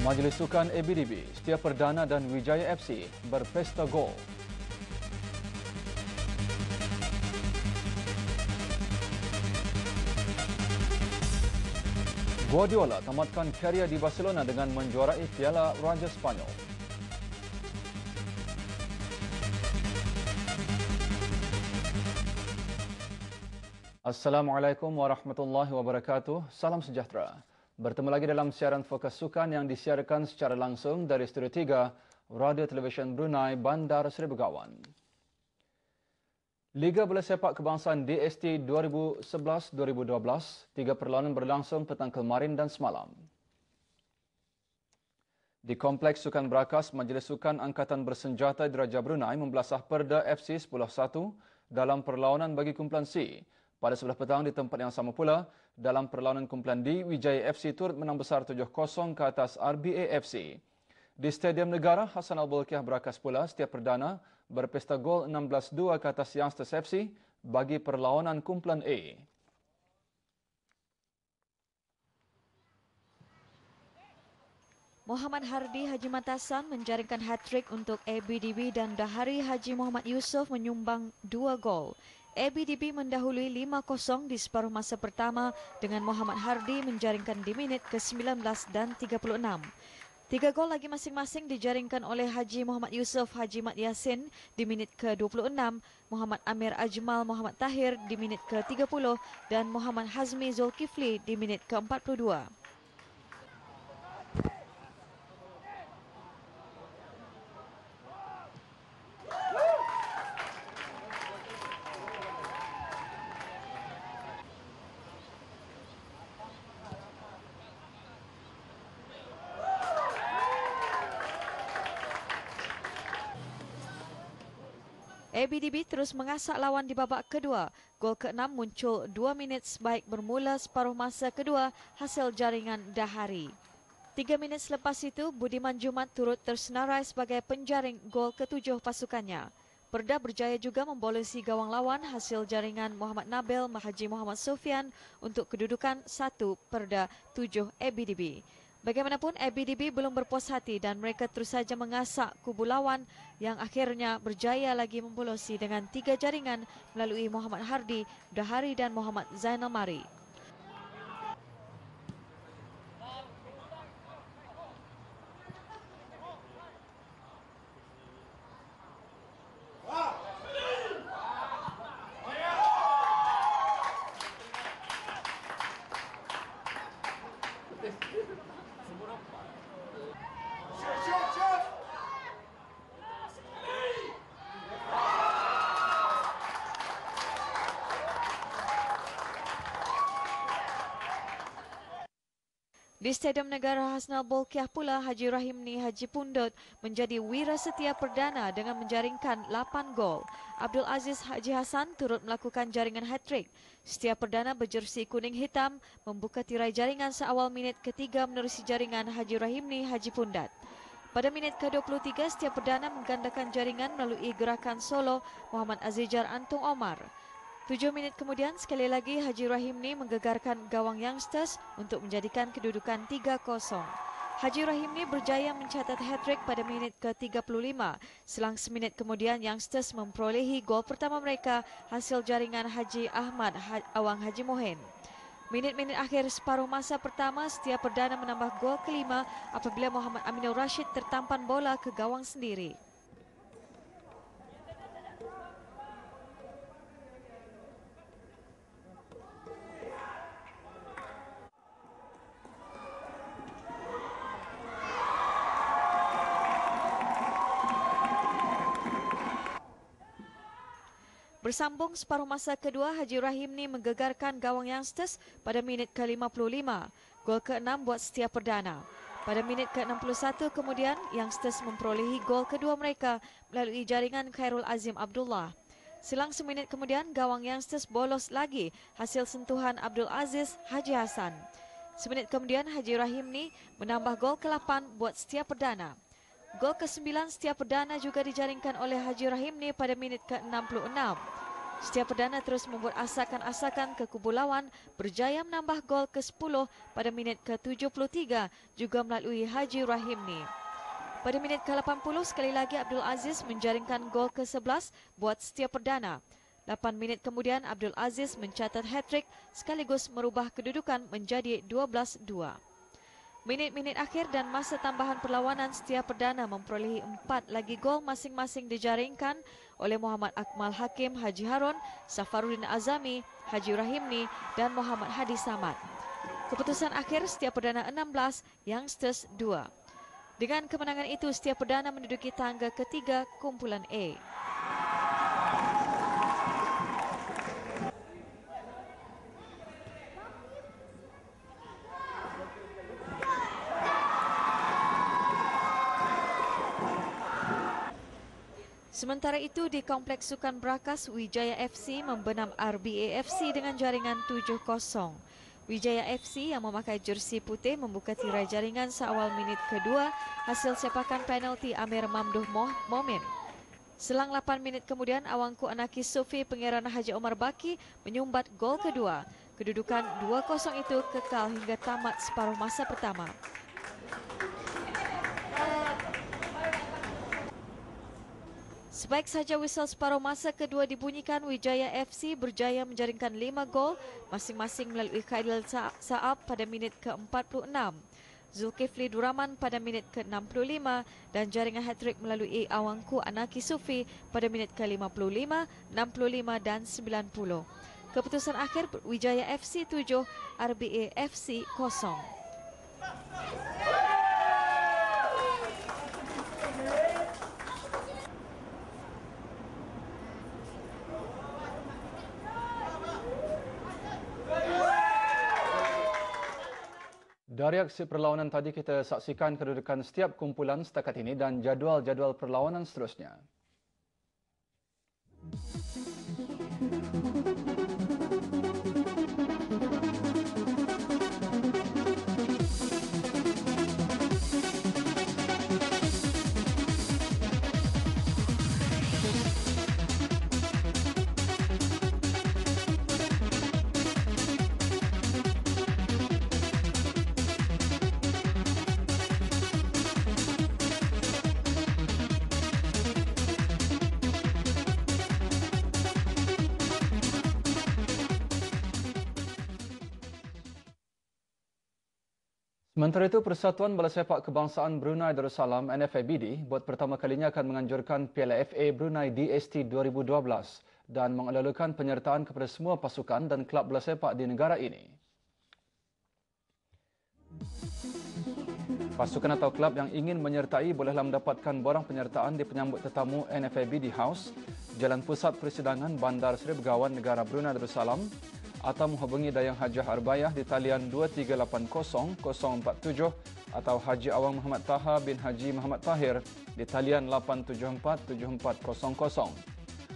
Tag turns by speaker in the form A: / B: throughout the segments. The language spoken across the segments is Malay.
A: Majlis Sukan ABDB, Setia Perdana dan Wijaya FC berpesta gol. Guardiola tamatkan karya di Barcelona dengan menjuarai Piala Raja Spanyol. Assalamualaikum warahmatullahi wabarakatuh. Salam sejahtera. Bertemu lagi dalam siaran Fokus Sukan yang disiarkan secara langsung dari Studio 3, Radio Television Brunei, Bandar Seri Begawan. Liga Bola Sepak Kebangsaan DST 2011-2012, tiga perlawanan berlangsung petang kemarin dan semalam. Di Kompleks Sukan Berakas, Majlis Sukan Angkatan Bersenjata Diraja Brunei membelasah Perda FC 10-1 dalam perlawanan bagi kumpulan C pada sebelah petang di tempat yang sama pula, dalam perlawanan kumpulan D, Wijaya FC turut menang besar 7-0 ke atas RBA FC. Di Stadium Negara, Hassan Al-Bulkiah berakas pula setiap perdana berpesta gol 16-2 ke atas Youngsters FC bagi perlawanan kumpulan A.
B: Muhammad Hardi Haji Matasan menjaringkan hat-trick untuk ABDB dan Dahari Haji Muhammad Yusof menyumbang dua gol. ABDB mendahului 5-0 di separuh masa pertama dengan Muhammad Hardy menjaringkan di minit ke-19 dan 36. Tiga gol lagi masing-masing dijaringkan oleh Haji Muhammad Yusuf, Haji Mat Yasin di minit ke-26, Muhammad Amir Ajmal Muhammad Tahir di minit ke-30 dan Muhammad Hazmi Zulkifli di minit ke-42. ABDB terus mengasak lawan di babak kedua. Gol ke-6 muncul dua minit sebaik bermula separuh masa kedua hasil jaringan Dahari. Tiga minit selepas itu, Budiman Jumat turut tersenarai sebagai penjaring gol ke-7 pasukannya. Perda berjaya juga membolosi gawang lawan hasil jaringan Muhammad Nabil Mahaji Muhammad Sofian untuk kedudukan satu Perda 7 ABDB. Bagaimanapun, ABDB belum berpuas hati dan mereka terus saja mengasak kubu lawan yang akhirnya berjaya lagi membolosi dengan tiga jaringan melalui Muhammad Hardi, Dahari dan Muhammad Zainal Mari. Di Stadium Negara Hasnal Bolkiah pula, Haji Rahimni Haji Pundut menjadi wira setia perdana dengan menjaringkan 8 gol. Abdul Aziz Haji Hasan turut melakukan jaringan hat-trick. Setia perdana berjersi kuning hitam membuka tirai jaringan seawal minit ketiga menerusi jaringan Haji Rahimni Haji Pundut. Pada minit ke-23, setia perdana menggandakan jaringan melalui gerakan solo Muhammad Azizar Antung Omar. Tujuh minit kemudian, sekali lagi Haji Rahim ni menggegarkan gawang Youngsters untuk menjadikan kedudukan 3-0. Haji Rahim ni berjaya mencatat hat-trick pada minit ke-35. Selang seminit kemudian, Youngsters memperolehi gol pertama mereka hasil jaringan Haji Ahmad ha- Awang Haji Mohen. Minit-minit akhir separuh masa pertama, Setia perdana menambah gol kelima apabila Muhammad Aminul Rashid tertampan bola ke gawang sendiri. Bersambung separuh masa kedua, Haji Rahim ni menggegarkan gawang Youngsters pada minit ke-55. Gol ke-6 buat setia perdana. Pada minit ke-61 kemudian, Youngsters memperolehi gol kedua mereka melalui jaringan Khairul Azim Abdullah. Selang seminit kemudian, gawang Youngsters bolos lagi hasil sentuhan Abdul Aziz Haji Hasan. Seminit kemudian, Haji Rahim ni menambah gol ke-8 buat setia perdana. Gol ke-9 setiap perdana juga dijaringkan oleh Haji Rahim ni pada minit ke-66. Setiap perdana terus membuat asakan-asakan ke kubu lawan berjaya menambah gol ke-10 pada minit ke-73 juga melalui Haji Rahimni Pada minit ke-80 sekali lagi Abdul Aziz menjaringkan gol ke-11 buat setiap perdana. 8 minit kemudian Abdul Aziz mencatat hat-trick sekaligus merubah kedudukan menjadi 12-2. Minit-minit akhir dan masa tambahan perlawanan setiap perdana memperolehi empat lagi gol masing-masing dijaringkan oleh Muhammad Akmal Hakim Haji Harun, Safarudin Azami, Haji Rahimni dan Muhammad Hadi Samad. Keputusan akhir setiap perdana 16, Youngsters 2. Dengan kemenangan itu, setiap perdana menduduki tangga ketiga kumpulan A. Sementara itu di Kompleks Sukan Brakas, Wijaya FC membenam FC dengan jaringan 7-0. Wijaya FC yang memakai jersi putih membuka tirai jaringan seawal minit kedua hasil sepakan penalti Amir Mamduh Moh Momin. Selang 8 minit kemudian, Awangku Anaki Sufi Pengiran Haji Omar Baki menyumbat gol kedua. Kedudukan 2-0 itu kekal hingga tamat separuh masa pertama. Sebaik sahaja whistle separuh masa kedua dibunyikan, Wijaya FC berjaya menjaringkan lima gol masing-masing melalui Khairul Saab pada minit ke-46. Zulkifli Duraman pada minit ke-65 dan jaringan hat-trick melalui Awangku Anaki Sufi pada minit ke-55, 65 dan 90. Keputusan akhir Wijaya FC 7, RBA FC 0.
A: Dari aksi perlawanan tadi kita saksikan kedudukan setiap kumpulan setakat ini dan jadual-jadual perlawanan seterusnya. Menteri itu Persatuan Bola Sepak Kebangsaan Brunei Darussalam NFABD buat pertama kalinya akan menganjurkan Piala FA Brunei DST 2012 dan mengelalukan penyertaan kepada semua pasukan dan kelab bola sepak di negara ini. Pasukan atau kelab yang ingin menyertai bolehlah mendapatkan borang penyertaan di penyambut tetamu NFABD House, Jalan Pusat Persidangan Bandar Seri Begawan Negara Brunei Darussalam, atau menghubungi Dayang Hajah Arbayah di talian 2380047 atau Haji Awang Muhammad Taha bin Haji Muhammad Tahir di talian 8747400.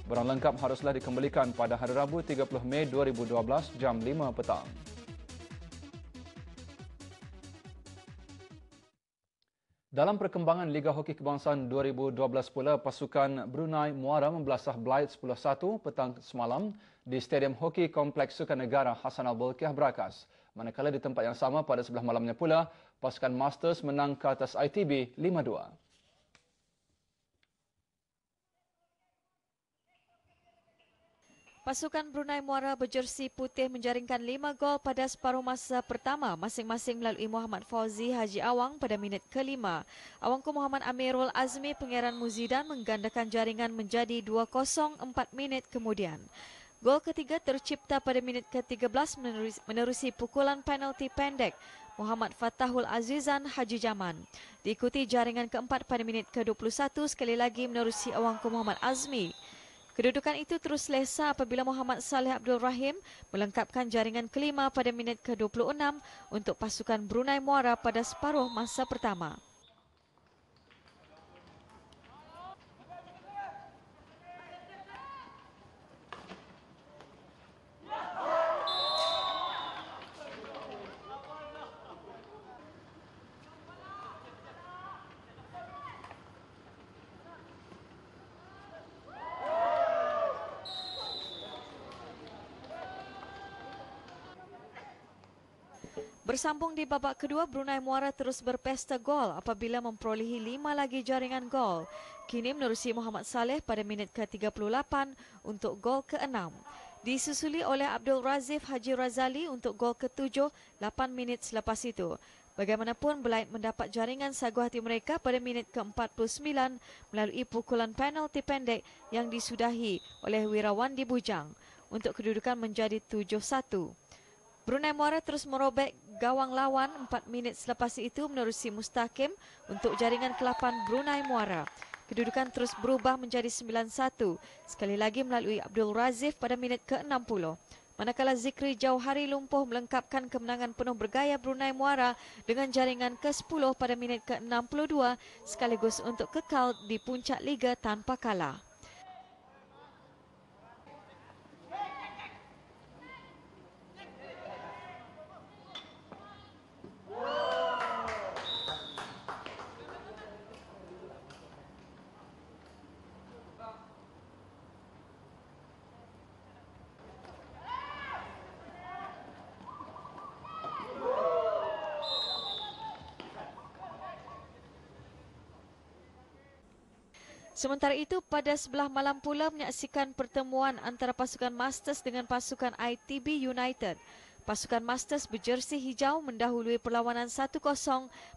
A: Barang lengkap haruslah dikembalikan pada hari Rabu 30 Mei 2012 jam 5 petang. Dalam perkembangan Liga Hoki Kebangsaan 2012 pula, pasukan Brunei Muara membelasah Blight 10-1 petang semalam di Stadium Hoki Kompleks Sukanegara Hasan Al-Bolkiah Brakas. Manakala di tempat yang sama pada sebelah malamnya pula, pasukan Masters menang ke atas ITB 5-2.
B: Pasukan Brunei Muara berjersi putih menjaringkan lima gol pada separuh masa pertama masing-masing melalui Muhammad Fauzi Haji Awang pada minit kelima. Awangku Muhammad Amirul Azmi Pangeran Muzidan menggandakan jaringan menjadi 2-0 empat minit kemudian. Gol ketiga tercipta pada minit ke-13 menerusi, pukulan penalti pendek Muhammad Fatahul Azizan Haji Jaman. Diikuti jaringan keempat pada minit ke-21 sekali lagi menerusi Awangku Muhammad Azmi. Kedudukan itu terus lesa apabila Muhammad Saleh Abdul Rahim melengkapkan jaringan kelima pada minit ke-26 untuk pasukan Brunei Muara pada separuh masa pertama. Sambung di babak kedua, Brunei Muara terus berpesta gol apabila memperolehi lima lagi jaringan gol. Kini menerusi Muhammad Saleh pada minit ke-38 untuk gol ke-6. Disusuli oleh Abdul Razif Haji Razali untuk gol ke-7, 8 minit selepas itu. Bagaimanapun, Belait mendapat jaringan sagu hati mereka pada minit ke-49 melalui pukulan penalti pendek yang disudahi oleh Wirawan di Bujang untuk kedudukan menjadi 7-1. Brunei Muara terus merobek gawang lawan 4 minit selepas itu menerusi Mustaqim untuk jaringan ke-8 Brunei Muara. Kedudukan terus berubah menjadi 9-1 sekali lagi melalui Abdul Razif pada minit ke-60. Manakala Zikri Jauhari Lumpuh melengkapkan kemenangan penuh bergaya Brunei Muara dengan jaringan ke-10 pada minit ke-62 sekaligus untuk kekal di puncak liga tanpa kalah. Sementara itu, pada sebelah malam pula menyaksikan pertemuan antara pasukan Masters dengan pasukan ITB United. Pasukan Masters berjersi hijau mendahului perlawanan 1-0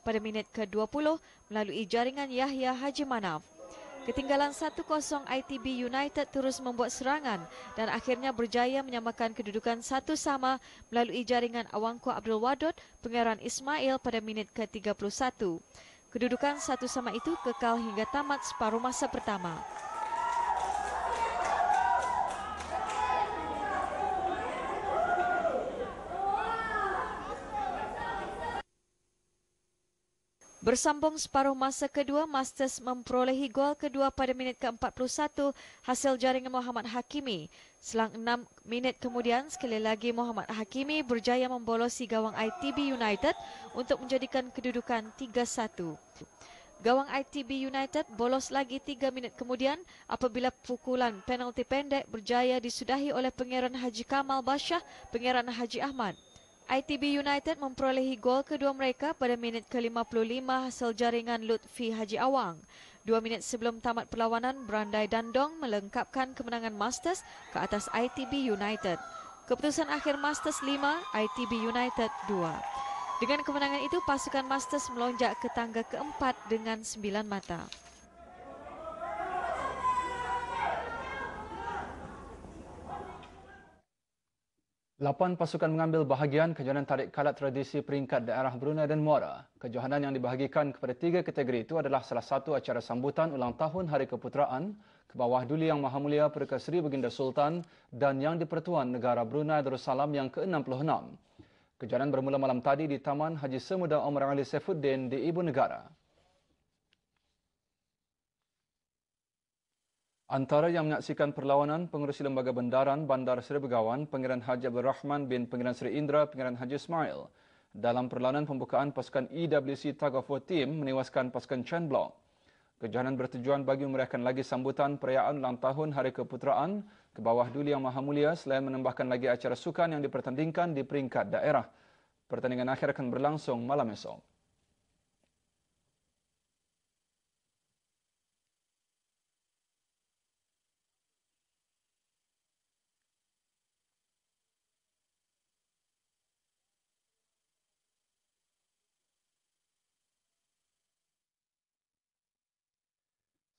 B: pada minit ke-20 melalui jaringan Yahya Haji Manaf. Ketinggalan 1-0 ITB United terus membuat serangan dan akhirnya berjaya menyamakan kedudukan satu sama melalui jaringan Awangku Abdul Wadud, Pengeran Ismail pada minit ke-31. Kedudukan satu sama itu kekal hingga tamat separuh masa pertama. Bersambung separuh masa kedua, Masters memperolehi gol kedua pada minit ke-41 hasil jaringan Muhammad Hakimi. Selang enam minit kemudian, sekali lagi Muhammad Hakimi berjaya membolosi gawang ITB United untuk menjadikan kedudukan 3-1. Gawang ITB United bolos lagi tiga minit kemudian apabila pukulan penalti pendek berjaya disudahi oleh Pangeran Haji Kamal Bashah, Pangeran Haji Ahmad. ITB United memperolehi gol kedua mereka pada minit ke-55 hasil jaringan Lutfi Haji Awang. Dua minit sebelum tamat perlawanan, Brandai Dandong melengkapkan kemenangan Masters ke atas ITB United. Keputusan akhir Masters 5, ITB United 2. Dengan kemenangan itu, pasukan Masters melonjak ke tangga keempat dengan sembilan mata.
A: Lapan pasukan mengambil bahagian kejohanan tarik kalat tradisi peringkat daerah Brunei dan Muara. Kejohanan yang dibahagikan kepada tiga kategori itu adalah salah satu acara sambutan ulang tahun Hari Keputeraan ke bawah Duli Yang Maha Mulia Perkasri Baginda Sultan dan Yang dipertuan Negara Brunei Darussalam yang ke-66. Kejohanan bermula malam tadi di Taman Haji Semuda Omar Ali Saifuddin di Ibu Negara. Antara yang menyaksikan perlawanan Pengerusi Lembaga Bendaran Bandar Seri Begawan, Pangeran Haji Abdul Rahman bin Pangeran Seri Indra, Pangeran Haji Ismail dalam perlawanan pembukaan pasukan EWC Tug of War Team menewaskan pasukan Chen Block. Kejohanan bertujuan bagi memeriahkan lagi sambutan perayaan ulang tahun Hari Keputeraan ke bawah Duli Yang Maha Mulia selain menambahkan lagi acara sukan yang dipertandingkan di peringkat daerah. Pertandingan akhir akan berlangsung malam esok.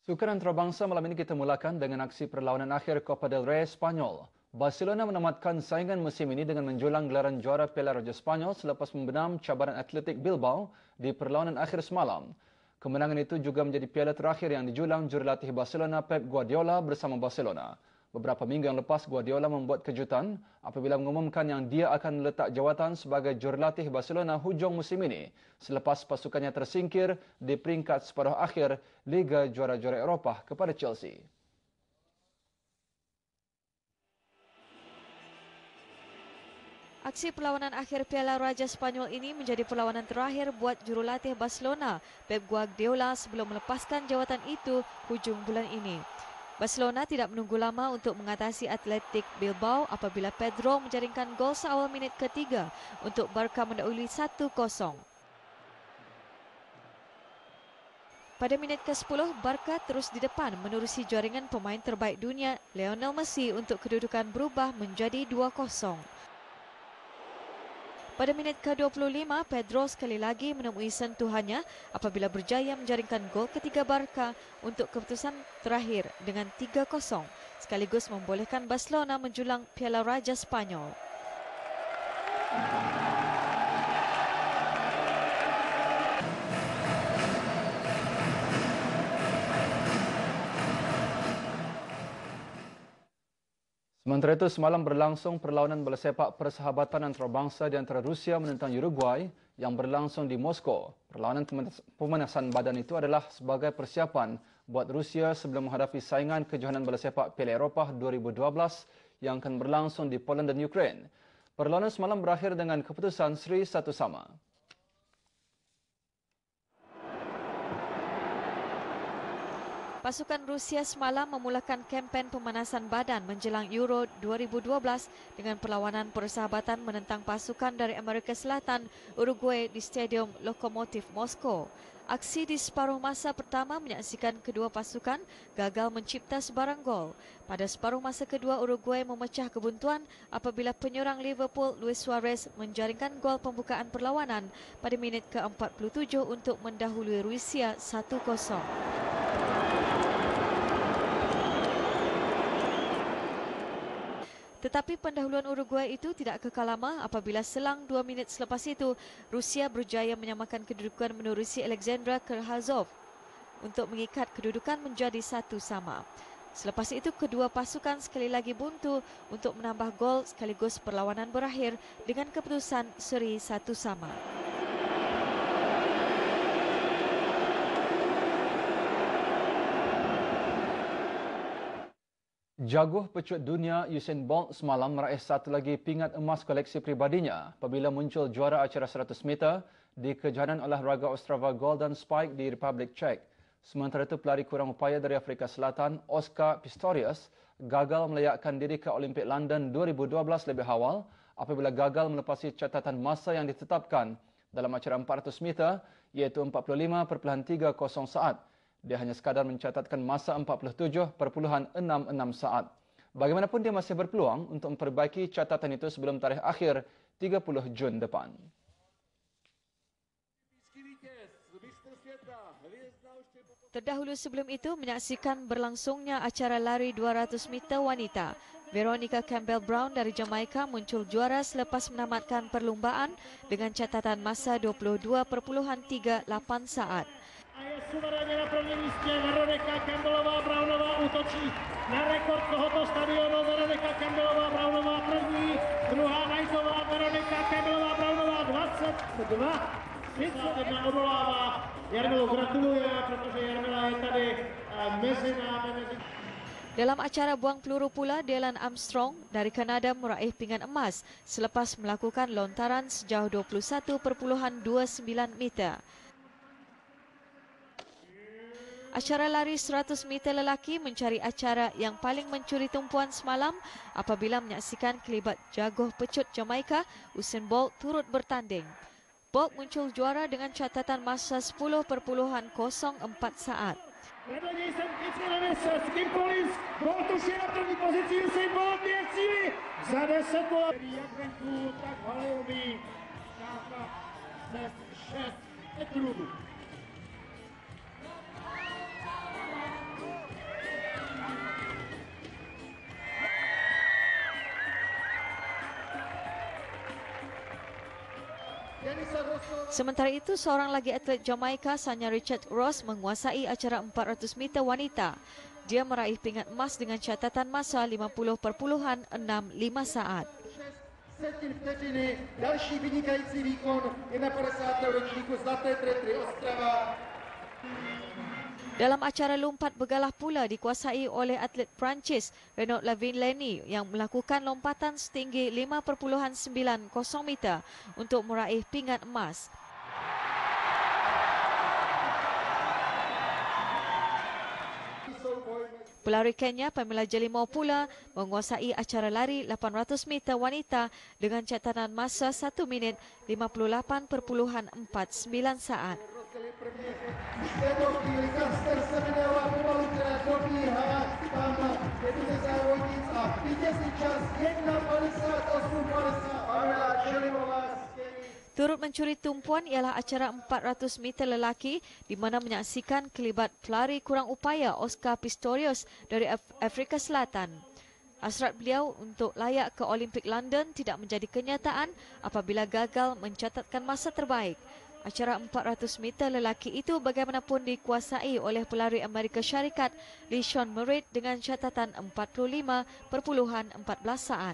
A: Sukan antarabangsa malam ini kita mulakan dengan aksi perlawanan akhir Copa del Rey Spanyol. Barcelona menamatkan saingan musim ini dengan menjulang gelaran juara Piala Raja Spanyol selepas membenam cabaran Atletic Bilbao di perlawanan akhir semalam. Kemenangan itu juga menjadi piala terakhir yang dijulang jurulatih Barcelona Pep Guardiola bersama Barcelona. Beberapa minggu yang lepas Guardiola membuat kejutan apabila mengumumkan yang dia akan meletak jawatan sebagai jurulatih Barcelona hujung musim ini selepas pasukannya tersingkir di peringkat separuh akhir Liga Juara-Juara Eropah kepada Chelsea.
B: Aksi perlawanan akhir Piala Raja Spanyol ini menjadi perlawanan terakhir buat jurulatih Barcelona, Pep Guardiola sebelum melepaskan jawatan itu hujung bulan ini. Barcelona tidak menunggu lama untuk mengatasi Athletic Bilbao apabila Pedro menjaringkan gol seawal minit ketiga untuk Barca mendahului 1-0. Pada minit ke-10, Barca terus di depan menerusi jaringan pemain terbaik dunia, Lionel Messi untuk kedudukan berubah menjadi pada minit ke-25, Pedro sekali lagi menemui sentuhannya apabila berjaya menjaringkan gol ketiga Barca untuk keputusan terakhir dengan 3-0 sekaligus membolehkan Barcelona menjulang Piala Raja Spanyol. Mm-hmm.
A: Sementara itu, semalam berlangsung perlawanan bola sepak persahabatan antarabangsa di antara Rusia menentang Uruguay yang berlangsung di Moskow. Perlawanan pemanasan badan itu adalah sebagai persiapan buat Rusia sebelum menghadapi saingan kejohanan bola sepak Piala Eropah 2012 yang akan berlangsung di Poland dan Ukraine. Perlawanan semalam berakhir dengan keputusan Sri satu sama.
B: Pasukan Rusia semalam memulakan kempen pemanasan badan menjelang Euro 2012 dengan perlawanan persahabatan menentang pasukan dari Amerika Selatan Uruguay di Stadium Lokomotif Moskow. Aksi di separuh masa pertama menyaksikan kedua pasukan gagal mencipta sebarang gol. Pada separuh masa kedua Uruguay memecah kebuntuan apabila penyerang Liverpool Luis Suarez menjaringkan gol pembukaan perlawanan pada minit ke-47 untuk mendahului Rusia 1-0. Tetapi pendahuluan Uruguay itu tidak kekal lama apabila selang dua minit selepas itu, Rusia berjaya menyamakan kedudukan menerusi Alexandra Kerhazov untuk mengikat kedudukan menjadi satu sama. Selepas itu, kedua pasukan sekali lagi buntu untuk menambah gol sekaligus perlawanan berakhir dengan keputusan seri satu sama.
A: Jaguh pecut dunia Usain Bolt semalam meraih satu lagi pingat emas koleksi pribadinya apabila muncul juara acara 100 meter di kejohanan olahraga Ostrava Golden Spike di Republik Czech. Sementara itu pelari kurang upaya dari Afrika Selatan Oscar Pistorius gagal melayakkan diri ke Olimpik London 2012 lebih awal apabila gagal melepasi catatan masa yang ditetapkan dalam acara 400 meter iaitu 45.30 saat. Dia hanya sekadar mencatatkan masa 47.66 saat. Bagaimanapun dia masih berpeluang untuk memperbaiki catatan itu sebelum tarikh akhir 30
B: Jun depan. Terdahulu sebelum itu menyaksikan berlangsungnya acara lari 200 meter wanita. Veronica Campbell Brown dari Jamaica muncul juara selepas menamatkan perlumbaan dengan catatan masa 22.38 saat suverénně na první místě Veronika Kandelová Braunová útočí na rekord tohoto stadionu. Veronika Kandelová Braunová první, druhá Najtová Veronika Kandelová Braunová 22. 31 odolává. Jarmilu gratuluje, protože Jarmila je tady eh, mezi námi. Mezi... Dalam acara buang peluru pula, Dylan Armstrong dari Kanada meraih pingan emas selepas melakukan lontaran sejauh 21.29 meter. Acara lari 100 meter lelaki mencari acara yang paling mencuri tumpuan semalam apabila menyaksikan kelibat jagoh pecut Jamaica Usain Bolt turut bertanding. Bolt muncul juara dengan catatan masa 10.04 saat. Za 10 Sementara itu, seorang lagi atlet Jamaika, Sanya Richard Ross, menguasai acara 400 meter wanita. Dia meraih pingat emas dengan catatan masa 50.65 saat. 50. ročníku Zlaté tretry dalam acara lompat bergalah pula dikuasai oleh atlet Perancis Renaud Lavin-Lenny yang melakukan lompatan setinggi 5.90 meter untuk meraih pingat emas. Pelari Kenya Pamela Jelimo pula menguasai acara lari 800 meter wanita dengan catatan masa 1 minit 58.49 saat. Turut mencuri tumpuan ialah acara 400 meter lelaki di mana menyaksikan kelibat pelari kurang upaya Oscar Pistorius dari Afrika Selatan. Asrat beliau untuk layak ke Olimpik London tidak menjadi kenyataan apabila gagal mencatatkan masa terbaik. Acara 400 meter lelaki itu bagaimanapun dikuasai oleh pelari Amerika Syarikat Lishon Merit dengan catatan 45.14 saat.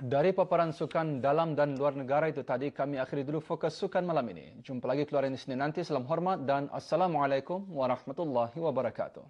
A: Dari paparan sukan dalam dan luar negara itu tadi, kami akhiri dulu fokus sukan malam ini. Jumpa lagi keluar di sini nanti. Salam hormat dan Assalamualaikum warahmatullahi wabarakatuh.